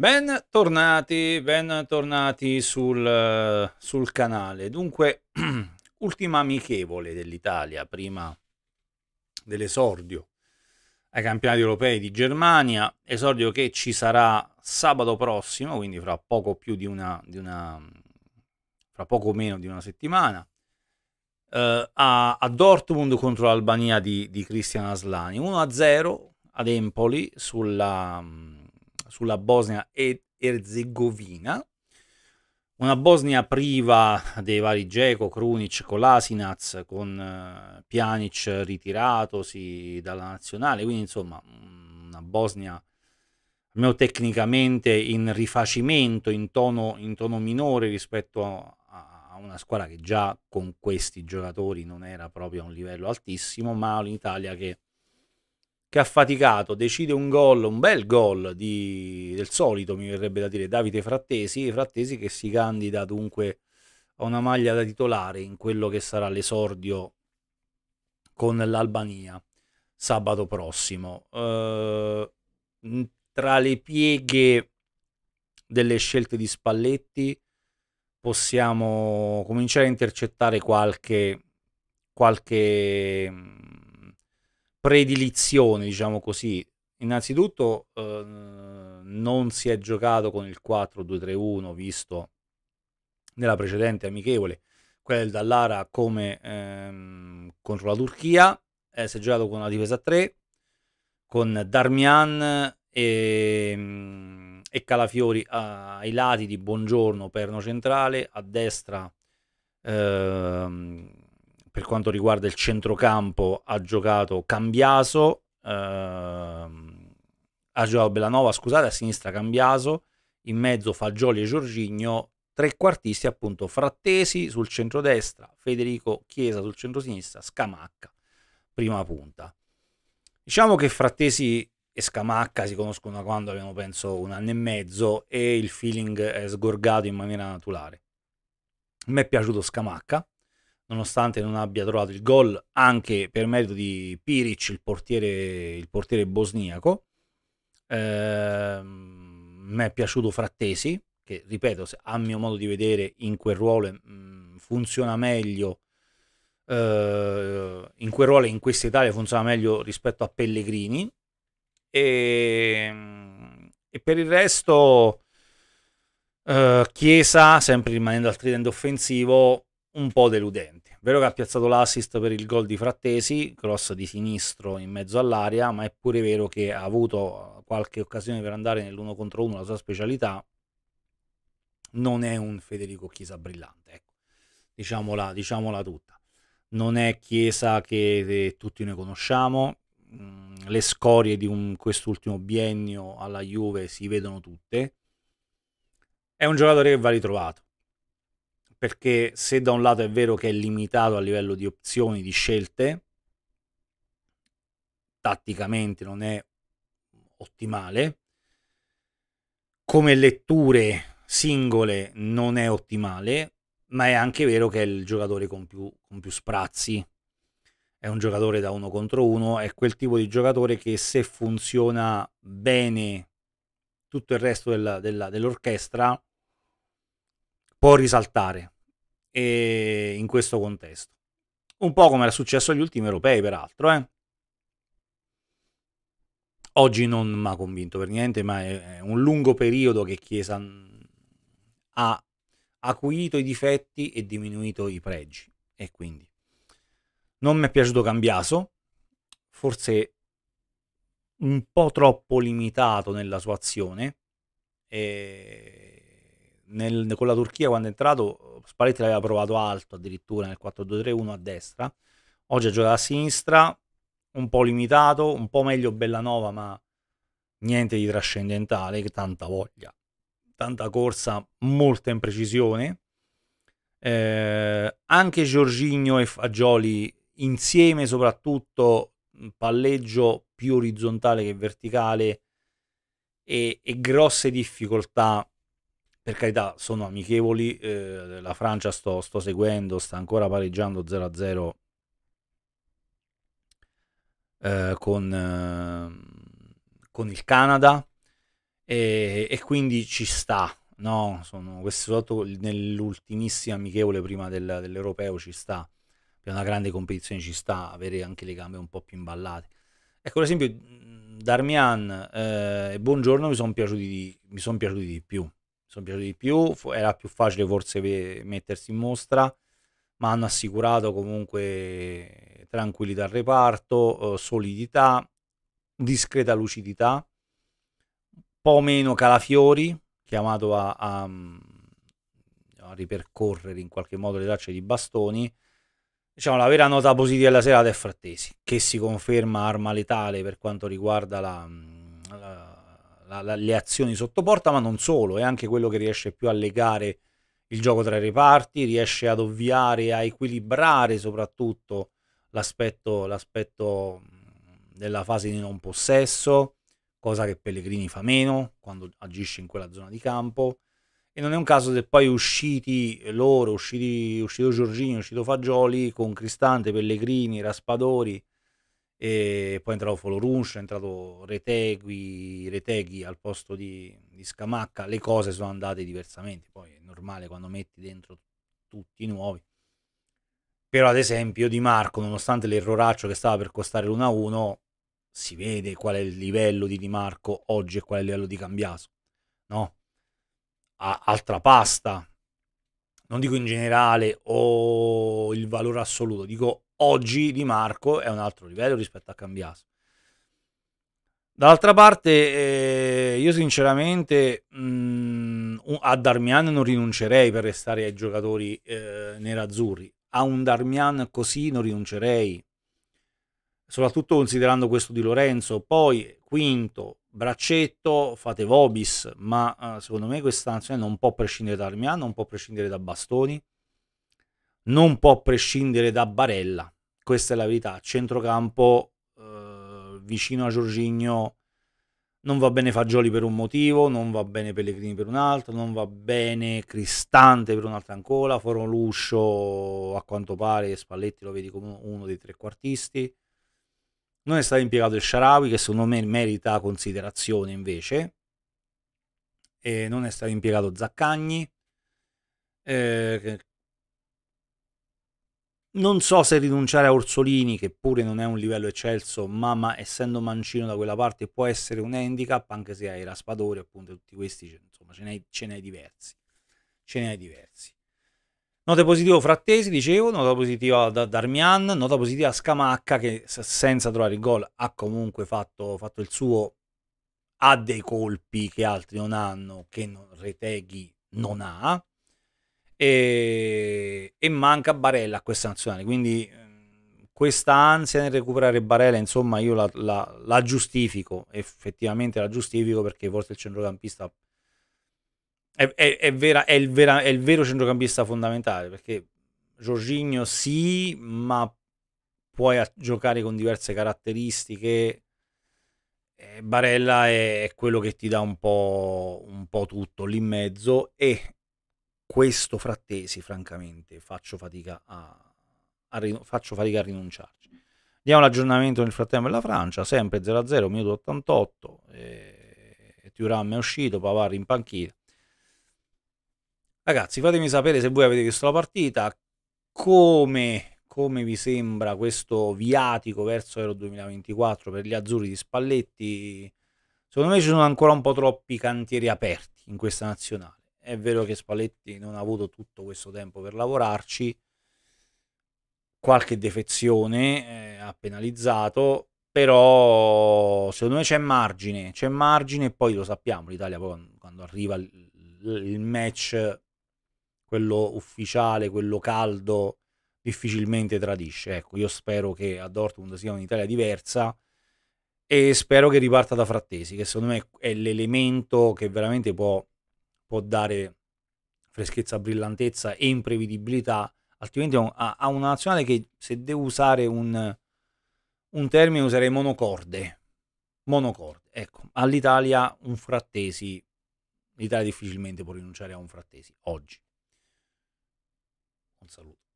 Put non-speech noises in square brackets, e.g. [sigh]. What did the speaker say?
Bentornati, bentornati sul, sul canale. Dunque, [clears throat] ultima amichevole dell'Italia prima dell'esordio ai campionati europei di Germania, esordio che ci sarà sabato prossimo, quindi fra poco più di una, di una fra poco meno di una settimana, eh, a, a, Dortmund contro l'Albania di, di Christian Aslani, 1-0 ad Empoli sulla sulla Bosnia e Erzegovina, una Bosnia priva dei vari Geco, Krunic, Kolasinac, con eh, Pjanic ritiratosi dalla nazionale, quindi insomma una Bosnia almeno tecnicamente in rifacimento, in tono, in tono minore rispetto a, a, una squadra che già con questi giocatori non era proprio a un livello altissimo, ma un'Italia che che ha faticato, decide un gol, un bel gol di, del solito, mi verrebbe da dire, Davide Frattesi, Frattesi che si candida dunque a una maglia da titolare in quello che sarà l'esordio con l'Albania sabato prossimo. Eh, tra le pieghe delle scelte di Spalletti possiamo cominciare a intercettare qualche, qualche predilizione, diciamo così. Innanzitutto eh, non si è giocato con il 4-2-3-1 visto nella precedente amichevole, quella del Dallara come ehm, contro la Turchia, eh, si è giocato con la difesa 3, con Darmian e, e Calafiori ai lati di Buongiorno, perno centrale, a destra ehm, per quanto riguarda il centrocampo ha giocato Cambiaso, ehm, ha giocato Bellanova, scusate, a sinistra Cambiaso, in mezzo Fagioli e Giorgigno, trequartisti appunto Frattesi sul centrodestra, Federico Chiesa sul centrosinistra, Scamacca, prima punta. Diciamo che Frattesi e Scamacca si conoscono da quando avevano penso un anno e mezzo e il feeling è sgorgato in maniera naturale. Mi è piaciuto Scamacca, nonostante non abbia trovato il gol anche per merito di Piric, il portiere, il portiere bosniaco. Eh, mi è piaciuto Frattesi, che ripeto, a mio modo di vedere in quel ruolo mh, mm, funziona meglio. Eh, in quel ruolo in questa Italia funziona meglio rispetto a Pellegrini e, ehm, e per il resto eh, Chiesa sempre rimanendo al tridente offensivo un po' deludenti. Vero che ha piazzato l'assist per il gol di Frattesi, cross di sinistro in mezzo all'aria, ma è pure vero che ha avuto qualche occasione per andare nell'uno contro uno, la sua specialità. Non è un Federico Chiesa brillante, ecco. diciamola, diciamola tutta. Non è Chiesa che eh, tutti noi conosciamo, mm, le scorie di un, quest'ultimo biennio alla Juve si vedono tutte. È un giocatore che va ritrovato perché se da un lato è vero che è limitato a livello di opzioni, di scelte, tatticamente non è ottimale, come letture singole non è ottimale, ma è anche vero che è il giocatore con più, con più sprazzi, è un giocatore da uno contro uno, è quel tipo di giocatore che se funziona bene tutto il resto della, della, dell'orchestra può risaltare e in questo contesto. Un po' come era successo agli ultimi europei, peraltro. Eh? Oggi non mi ha convinto per niente, ma è, è un lungo periodo che Chiesa ha acuito i difetti e diminuito i pregi. E quindi non mi è piaciuto Cambiaso, forse un po' troppo limitato nella sua azione. E nel, con la Turchia quando è entrato Spalletti l'aveva provato alto addirittura nel 4-2-3-1 a destra, oggi ha giocato a sinistra, un po' limitato, un po' meglio Bellanova ma niente di trascendentale, tanta voglia, tanta corsa, molta imprecisione. Eh, anche Giorginio e Fagioli insieme soprattutto palleggio più orizzontale che verticale e, e grosse difficoltà per carità sono amichevoli, eh, la Francia sto, sto, seguendo, sta ancora pareggiando 0-0 eh, con, eh, con, il Canada e, e, quindi ci sta, no? Sono, questo nell'ultimissima amichevole prima del, dell'Europeo ci sta, per una grande competizione ci sta avere anche le gambe un po' più imballate. Ecco, l'esempio esempio, mm, Darmian eh, e Buongiorno mi sono piaciuti, son piaciuti, di più sono piaciuti di più, era più facile forse mettersi in mostra, ma hanno assicurato comunque tranquillità al reparto, eh, solidità, discreta lucidità, un po' meno Calafiori, chiamato a, a, a ripercorrere in qualche modo le tracce di bastoni, diciamo, la vera nota positiva della serata è Frattesi, che si conferma arma letale per quanto riguarda la, la, la, le azioni sotto porta, ma non solo, è anche quello che riesce più a legare il gioco tra i reparti, riesce ad ovviare, a equilibrare soprattutto l'aspetto, l'aspetto della fase di non possesso, cosa che Pellegrini fa meno quando agisce in quella zona di campo. E non è un caso se poi usciti loro, usciti, uscito Giorgini, uscito Fagioli, con Cristante, Pellegrini, Raspadori, e poi è entrato Folorunsh, è entrato Retegui, Reteghi al posto di, di, Scamacca, le cose sono andate diversamente, poi è normale quando metti dentro tutti i nuovi. Però ad esempio Di Marco, nonostante l'erroraccio che stava per costare l'1-1, si vede qual è il livello di Di Marco oggi e qual è il livello di Cambiaso, no? A, altra pasta, non dico in generale o il valore assoluto, dico oggi Di Marco è un altro livello rispetto a Cambiaso. D'altra parte, eh, io sinceramente mh, mm, a Darmian non rinuncerei per restare ai giocatori eh, nerazzurri. A un Darmian così non rinuncerei, soprattutto considerando questo di Lorenzo. Poi, quinto, braccetto, fate Vobis, ma eh, secondo me questa nazione non può prescindere da Darmian, non può prescindere da Bastoni non può prescindere da Barella, questa è la verità, centrocampo eh, vicino a Giorgigno non va bene Fagioli per un motivo, non va bene Pellegrini per un altro, non va bene Cristante per un altro ancora, Fornoluccio a quanto pare, Spalletti lo vedi come uno dei tre quartisti. Non è stato impiegato il Sharawi che secondo me merita considerazione invece. E non è stato impiegato Zaccagni, eh, non so se rinunciare a Orsolini, che pure non è un livello eccelso, ma, ma essendo mancino da quella parte può essere un handicap, anche se hai Raspadori, appunto, tutti questi, insomma, ce n'hai, ce n'hai diversi. Ce n'hai diversi. Nota positiva Frattesi, dicevo, nota positiva da Darmian, nota positiva Scamacca, che senza trovare il gol ha comunque fatto, fatto il suo, ha dei colpi che altri non hanno, che non, Reteghi non ha, e, e manca Barella a questa nazionale, quindi ehm, questa ansia nel recuperare Barella, insomma, io la, la, la giustifico, effettivamente la giustifico perché forse il centrocampista è, è, è, vera, è il, vera, il vero centrocampista fondamentale, perché Jorginho sì, ma puoi giocare con diverse caratteristiche. Eh, Barella è, quello che ti dà un po', un po', tutto lì in mezzo e questo frattesi, francamente, faccio fatica a, a, rin- faccio fatica a rinunciarci. Diamo l'aggiornamento nel frattempo della Francia, sempre 0-0, minuto 88, e... Eh, Thuram è uscito, Pavar in panchina. Ragazzi, fatemi sapere se voi avete visto la partita, come, come vi sembra questo viatico verso Euro 2024 per gli azzurri di Spalletti. Secondo me ci sono ancora un po' troppi cantieri aperti in questa nazionale è vero che Spalletti non ha avuto tutto questo tempo per lavorarci, qualche defezione eh, ha penalizzato, però secondo me c'è margine, c'è margine e poi lo sappiamo, l'Italia poi quando arriva il match, quello ufficiale, quello caldo, difficilmente tradisce. Ecco, io spero che a Dortmund sia un'Italia diversa e spero che riparta da Frattesi, che secondo me è l'elemento che veramente può può dare freschezza, brillantezza e imprevedibilità, altrimenti ha, una nazionale che se devo usare un, un termine userei monocorde, monocorde, ecco, all'Italia un frattesi, l'Italia difficilmente può rinunciare a un frattesi, oggi. Un saluto.